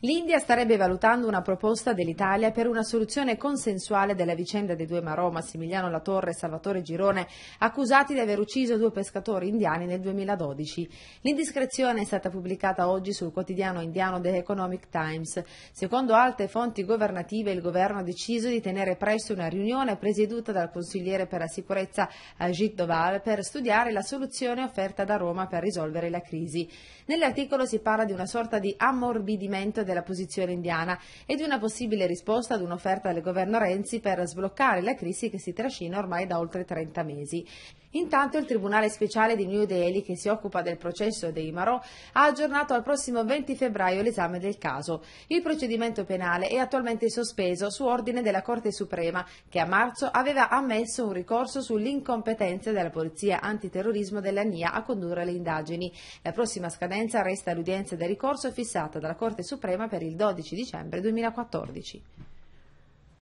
L'India starebbe valutando una proposta dell'Italia per una soluzione consensuale della vicenda dei due Marò, Massimiliano Latorre e Salvatore Girone, accusati di aver ucciso due pescatori indiani nel 2012. L'indiscrezione è stata pubblicata oggi sul quotidiano indiano The Economic Times. Secondo alte fonti governative, il governo ha deciso di tenere presto una riunione presieduta dal consigliere per la sicurezza Ajit Doval per studiare la soluzione offerta da Roma per risolvere la crisi. Nell'articolo si parla di una sorta di ammorbidimento della posizione indiana e di una possibile risposta ad un'offerta del governo Renzi per sbloccare la crisi che si trascina ormai da oltre 30 mesi. Intanto il Tribunale speciale di New Delhi, che si occupa del processo dei Marò, ha aggiornato al prossimo 20 febbraio l'esame del caso. Il procedimento penale è attualmente sospeso su ordine della Corte Suprema, che a marzo aveva ammesso un ricorso sull'incompetenza della Polizia Antiterrorismo della NIA a condurre le indagini. La prossima scadenza resta l'udienza del ricorso fissata dalla Corte Suprema problema per il 12 dicembre 2014.